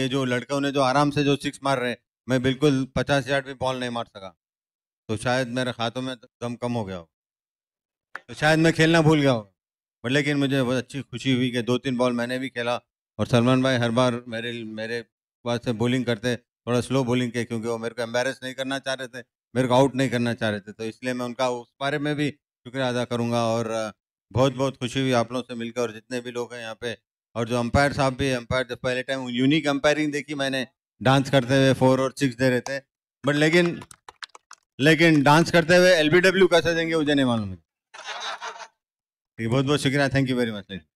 ये जो लड़के ने जो आराम से जो सिक्स मार रहे मैं बिल्कुल पचास यार्ड भी बॉल नहीं मार सका तो शायद मेरे हाथों में दम कम हो गया हो तो शायद मैं खेलना भूल गया होगा बट लेकिन मुझे बहुत अच्छी खुशी हुई कि दो तीन बॉल मैंने भी खेला और सलमान भाई हर बार मेरे मेरे पास से बॉलिंग करते थोड़ा स्लो बॉलिंग के क्योंकि वो मेरे को एम्बेरस नहीं करना चाह रहे थे मेरे को आउट नहीं करना चाह रहे थे तो इसलिए मैं उनका उस बारे में भी शुक्रिया अदा करूँगा और बहुत बहुत खुशी हुई आप लोगों से मिलकर और जितने भी लोग हैं यहाँ पे और जो अंपायर साहब भी अंपायर जब पहले टाइम यूनिक अंपायरिंग देखी मैंने डांस करते हुए फोर और सिक्स दे रहे थे बट लेकिन लेकिन डांस करते हुए डब्ल्यू कैसे देंगे मुझे नहीं मालूम है बहुत बहुत शुक्रिया थैंक यू वेरी मच